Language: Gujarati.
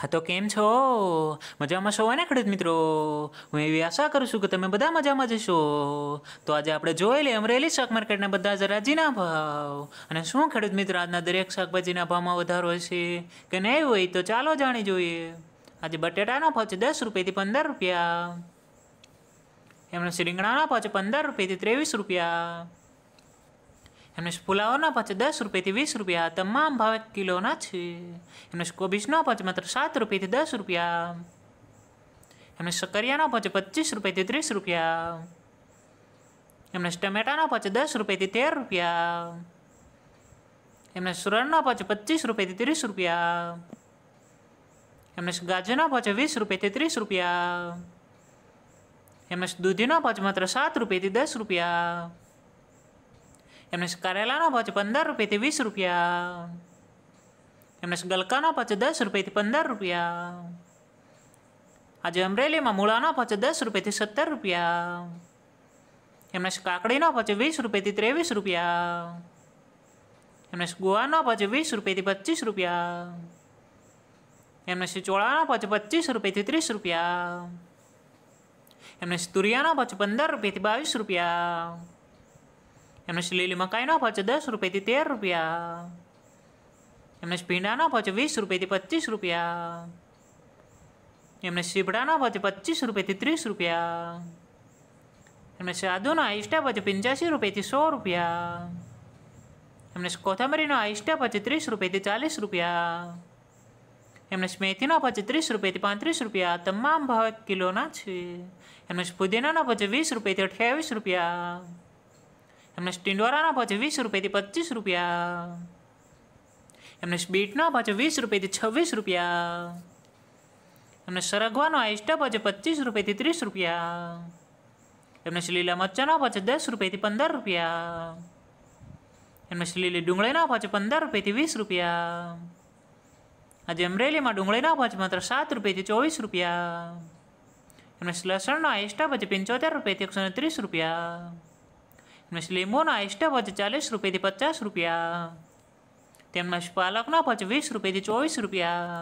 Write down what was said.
હા તો કેમ છો મજામાં છો ને ખેડૂત મિત્રો હું એવી આશા કરું છું કે તમે બધા મજામાં જશો તો આજે આપણે જોઈ લઈએ અમરેલી શાક માર્કેટના બધા જરાજીના ભાવ અને શું ખેડૂત મિત્રો આજના દરેક શાકભાજીના ભાવમાં વધારો હશે કે નહીં હોય તો ચાલો જાણી જોઈએ આજે બટેટાનો ભાવ છે દસ રૂપિયાથી પંદર રૂપિયા એમનો રીંગણાનો ભાવ છે પંદર રૂપિયાથી ત્રેવીસ રૂપિયા એમને પુલાવના પાંચ દસ રૂપિયાથી વીસ રૂપિયા તમામ ભાવે કિલોના છે એમને કોબીજના પાંચ માત્ર સાત રૂપિયાથી દસ રૂપિયા એમને સકરિયાના પાંચ પચીસ રૂપિયાથી ત્રીસ રૂપિયા એમને ટમેટાના પાંચ દસ રૂપિયાથી તેર રૂપિયા એમને સુરણના પાંચ પચીસ રૂપિયાથી ત્રીસ રૂપિયા એમને ગાજરના પાંચ વીસ રૂપિયાથી ત્રીસ રૂપિયા એમને દૂધીના પાંચ માત્ર સાત રૂપિયાથી દસ રૂપિયા Emnes karela kan na baca cipandar rupi te bis rupia. Emnes galka na pa cedas rupi te pandar rupia. Ajo emreli ma mula na pa cedas rupi te seter Emnes kakri na pa cebis rupi te tre bis rupia. Emnes gua na baca cebis rupi te pat cis rupia. Emnes cicola na pa cepat cis rupi te tris rupia. Emnes turia na pa cipandar rupi te bawis Εμένα σε λίλη μακάινο, από τσε δες ρουπέ τι τέρ ρουπιά. Εμένα σε από τσε βίσ ρουπέ τι πατσίς ρουπιά. Εμένα σε από τσε πατσίς ρουπέ τι τρεις ρουπιά. Εμένα σε αδούνα, από τσε πίντζασί ρουπέ τι σό ρουπιά. Εμένα σε κόθα μερίνο, από τσε τρεις ρουπέ τι τσάλις ρουπιά. Εμένα σε μέτινο, από τσε τρεις ρουπέ τι πάντρεις ρουπιά. Τα μάμπα, κιλό να τσι. Εμένα σε πούδινο, από τσε βίσ ρουπέ τι αρχέ એમને સ્ટીંડવારાના ભાવ વીસ રૂપિયાથી પચીસ રૂપિયા એમને સ્પીટના ભાવ વીસ રૂપિયાથી છવ્વીસ રૂપિયા એમને સરગવાનો આઈસ્ટા ભાવ પચીસ રૂપિયાથી ત્રીસ રૂપિયા એમને લીલા મરચાના ભાવ દસ રૂપિયાથી પંદર રૂપિયા એમને સલીલી ડુંગળીના ભાવ પંદર રૂપિયાથી વીસ રૂપિયા આજે અમરેલીમાં ડુંગળીના ભાજ માત્ર સાત રૂપિયાથી ચોવીસ રૂપિયા એમને લસણનો એસ્ટા પછી પંચોતેર રૂપિયાથી એકસો ત્રીસ રૂપિયા મુસ્લિમોના ઇષ્ટભજ ચાલીસ રૂપિયાથી પચાસ રૂપિયા તેમના પાલકના ભજ વીસ રૂપિયાથી ચોવીસ રૂપિયા